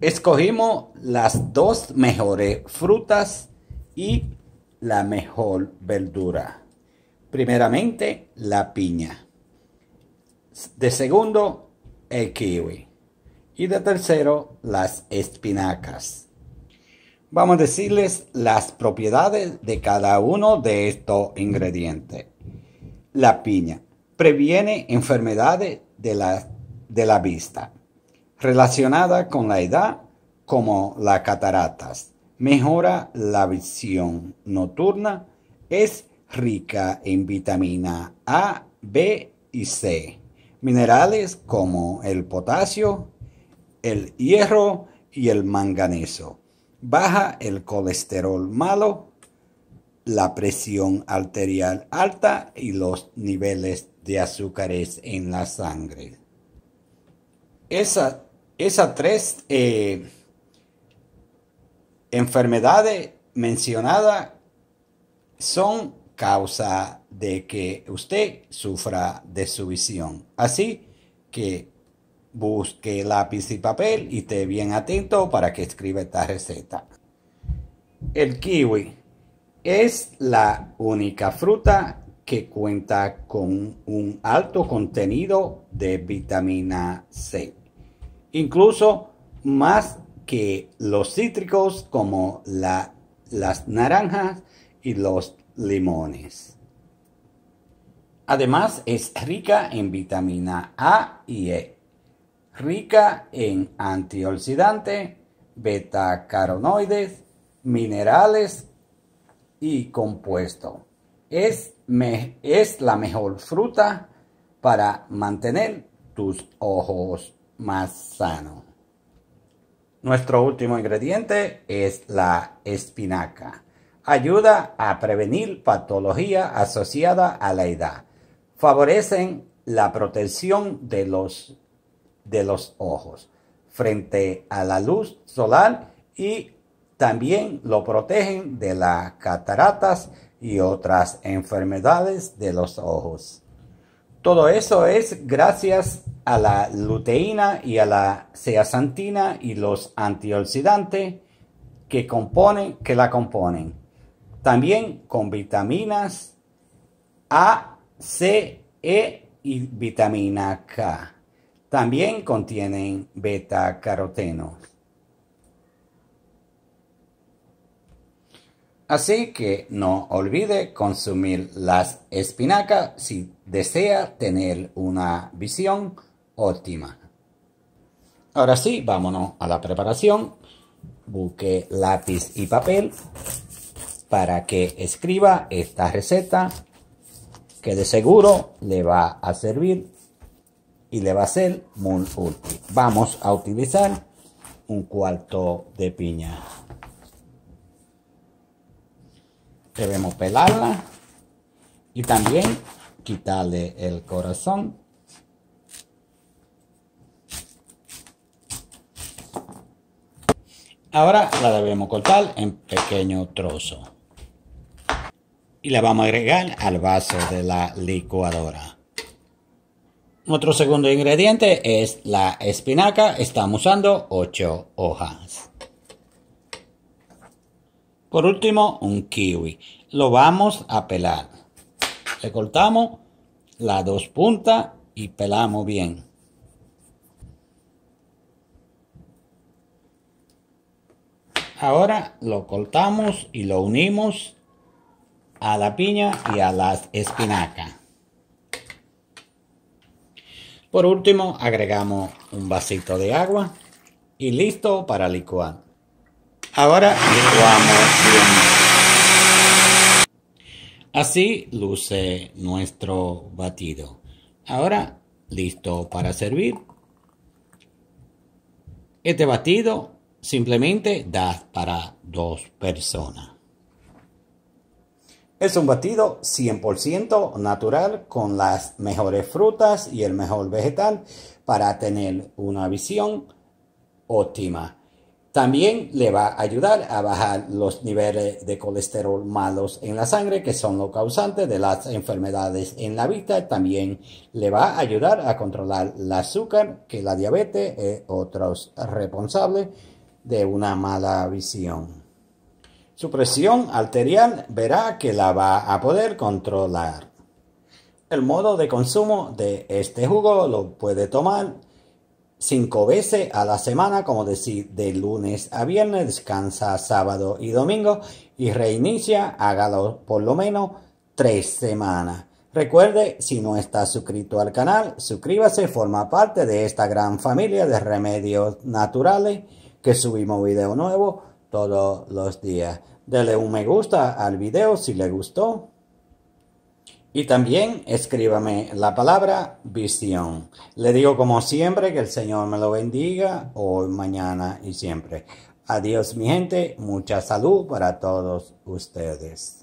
Escogimos las dos mejores frutas y la mejor verdura. Primeramente, la piña. De segundo, el kiwi. Y de tercero, las espinacas. Vamos a decirles las propiedades de cada uno de estos ingredientes. La piña previene enfermedades de la, de la vista relacionada con la edad como las cataratas. Mejora la visión nocturna. Es rica en vitamina A, B y C. Minerales como el potasio, el hierro y el manganeso. Baja el colesterol malo, la presión arterial alta y los niveles de azúcares en la sangre. Esa esas tres eh, enfermedades mencionadas son causa de que usted sufra de su visión. Así que busque lápiz y papel y esté bien atento para que escriba esta receta. El kiwi es la única fruta que cuenta con un alto contenido de vitamina C incluso más que los cítricos como las naranjas y los limones. Además es rica en vitamina A y E, rica en antioxidante, betacaronoides, minerales y compuesto. Es, es la mejor fruta para mantener tus ojos más sano. Nuestro último ingrediente es la espinaca. Ayuda a prevenir patología asociada a la edad. Favorecen la protección de los, de los ojos frente a la luz solar y también lo protegen de las cataratas y otras enfermedades de los ojos. Todo eso es gracias a la luteína y a la zeaxantina y los antioxidantes que componen, que la componen. También con vitaminas A, C, E y vitamina K. También contienen beta caroteno. Así que no olvide consumir las espinacas si desea tener una visión óptima. Ahora sí, vámonos a la preparación. Busque lápiz y papel para que escriba esta receta que de seguro le va a servir y le va a ser muy útil. Vamos a utilizar un cuarto de piña. debemos pelarla y también quitarle el corazón ahora la debemos cortar en pequeño trozo y la vamos a agregar al vaso de la licuadora otro segundo ingrediente es la espinaca estamos usando 8 hojas por último, un kiwi. Lo vamos a pelar. Le cortamos las dos puntas y pelamos bien. Ahora lo cortamos y lo unimos a la piña y a las espinacas. Por último, agregamos un vasito de agua y listo para licuar. Ahora lo vamos Así luce nuestro batido. Ahora listo para servir. Este batido simplemente da para dos personas. Es un batido 100% natural con las mejores frutas y el mejor vegetal para tener una visión óptima. También le va a ayudar a bajar los niveles de colesterol malos en la sangre, que son los causantes de las enfermedades en la vista. También le va a ayudar a controlar el azúcar, que la diabetes es otro responsable de una mala visión. Su presión arterial verá que la va a poder controlar. El modo de consumo de este jugo lo puede tomar cinco veces a la semana, como decir, de lunes a viernes, descansa sábado y domingo y reinicia, hágalo por lo menos tres semanas. Recuerde, si no está suscrito al canal, suscríbase, forma parte de esta gran familia de remedios naturales que subimos video nuevo todos los días. Dele un me gusta al video si le gustó. Y también escríbame la palabra visión. Le digo como siempre que el Señor me lo bendiga hoy, mañana y siempre. Adiós mi gente, mucha salud para todos ustedes.